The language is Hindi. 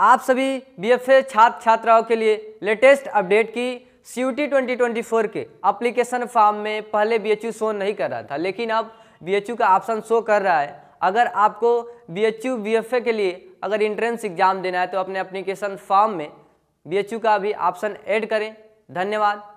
आप सभी बी एफ ए छात्र छात्राओं के लिए लेटेस्ट अपडेट की C U T twenty twenty four के अप्लीकेशन फॉर्म में पहले बी एच यू शो नहीं कर रहा था लेकिन अब बी एच यू का ऑप्शन शो कर रहा है अगर आपको B H U B F A के लिए अगर इंट्रेंस एग्जाम देना है तो अपने अप्लीकेशन फॉर्म में बी एच यू का भी ऑप्शन ऐड करें धन्यवाद